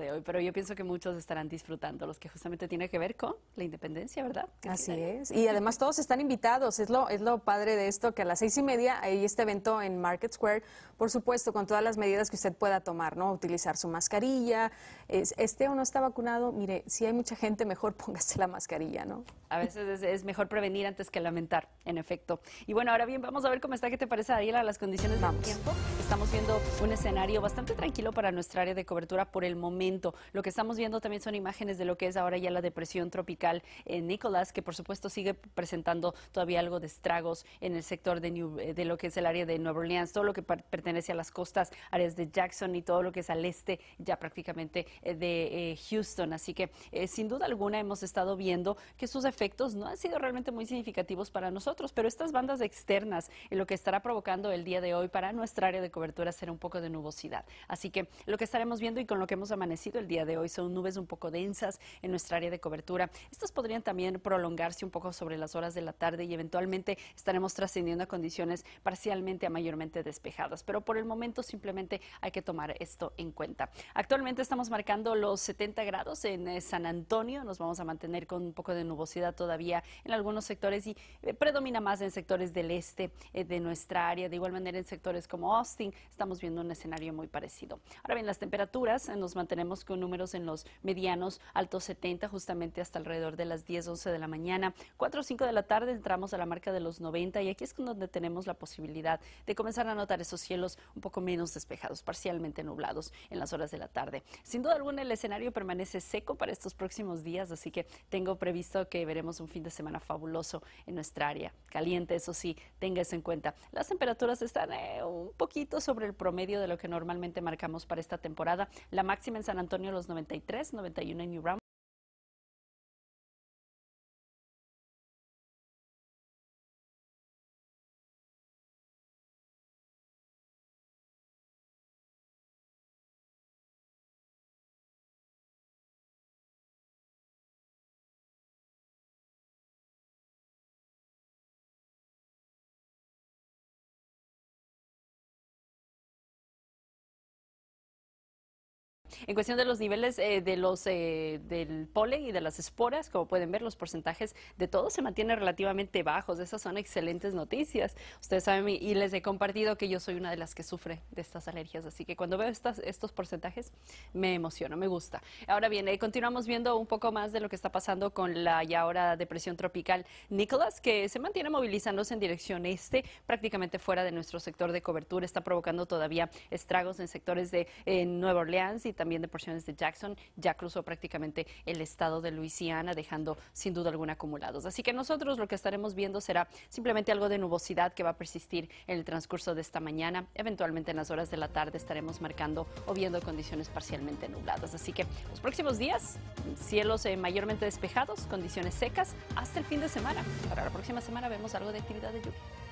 de hoy, pero yo pienso que muchos estarán disfrutando, los que justamente tiene que ver con la independencia, ¿verdad? Así es. Y además todos están invitados, es lo, es lo padre de esto, que a las seis y media hay este evento en Market Square, por supuesto, con todas las medidas que usted pueda tomar, ¿no? Utilizar su mascarilla, es, este o no está vacunado, mire, si hay mucha gente, mejor póngase la mascarilla, ¿no? A veces es, mejor prevenir antes que lamentar, en efecto. Y bueno, ahora bien, vamos a ver cómo está, ¿qué te parece, Daniela, las condiciones del tiempo? Estamos viendo un escenario bastante tranquilo para nuestra área de cobertura por el momento lo que estamos viendo también son imágenes de lo que es ahora ya la depresión tropical en Nicolás, que por supuesto sigue presentando todavía algo de estragos en el sector de, eh, de lo que es el área de Nueva Orleans, todo lo que pertenece a las costas, áreas de Jackson y todo lo que es al este ya prácticamente eh, de eh, Houston. Así que sin duda alguna hemos estado viendo que sus efectos no han sido realmente muy significativos para nosotros, pero estas bandas externas lo que estará provocando el día de hoy para nuestra área de cobertura será un poco de nubosidad. Así que lo que estaremos viendo y con lo que hemos amanecido el día de hoy son nubes un poco densas en nuestra área de cobertura. Estas podrían también prolongarse un poco sobre las horas de la tarde y eventualmente estaremos trascendiendo a condiciones parcialmente a mayormente despejadas. Pero por el momento simplemente hay que tomar esto en cuenta. Actualmente estamos marcando los 70 grados en eh, San Antonio. Nos vamos a mantener con un poco de nubosidad todavía en algunos sectores y eh, predomina más en sectores del este eh, de nuestra área. De igual manera en sectores como Austin estamos viendo un escenario muy parecido. Ahora bien, las temperaturas nos mantenemos tenemos con números en los medianos altos 70, justamente hasta alrededor de las 10, 11 de la mañana. 4 o 5 de la tarde entramos a la marca de los 90 y aquí es donde tenemos la posibilidad de comenzar a notar esos cielos un poco menos despejados, parcialmente nublados en las horas de la tarde. Sin duda alguna, el escenario permanece seco para estos próximos días, así que tengo previsto que veremos un fin de semana fabuloso en nuestra área. Caliente, eso sí, tenga eso en cuenta. Las temperaturas están eh, un poquito sobre el promedio de lo que normalmente marcamos para esta temporada. La máxima en San Antonio los 93, 91 en New Round. En cuestión de los niveles eh, de los, eh, del polen y de las esporas, como pueden ver, los porcentajes de todo se mantienen relativamente bajos. Esas son excelentes noticias. Ustedes saben, y les he compartido que yo soy una de las que sufre de estas alergias, así que cuando veo estas, estos porcentajes me emociono, me gusta. Ahora bien, eh, continuamos viendo un poco más de lo que está pasando con la ya ahora depresión tropical Nicholas, que se mantiene movilizándose en dirección este, prácticamente fuera de nuestro sector de cobertura, está provocando todavía estragos en sectores de Nueva Orleans y también Bien de porciones de Jackson, ya cruzó prácticamente el estado de Luisiana, dejando sin duda alguna acumulados. Así que nosotros lo que estaremos viendo será simplemente algo de nubosidad que va a persistir en el transcurso de esta mañana. Eventualmente en las horas de la tarde estaremos marcando o viendo condiciones parcialmente nubladas. Así que los próximos días, cielos eh, mayormente despejados, condiciones secas, hasta el fin de semana. Para la próxima semana vemos algo de actividad de lluvia.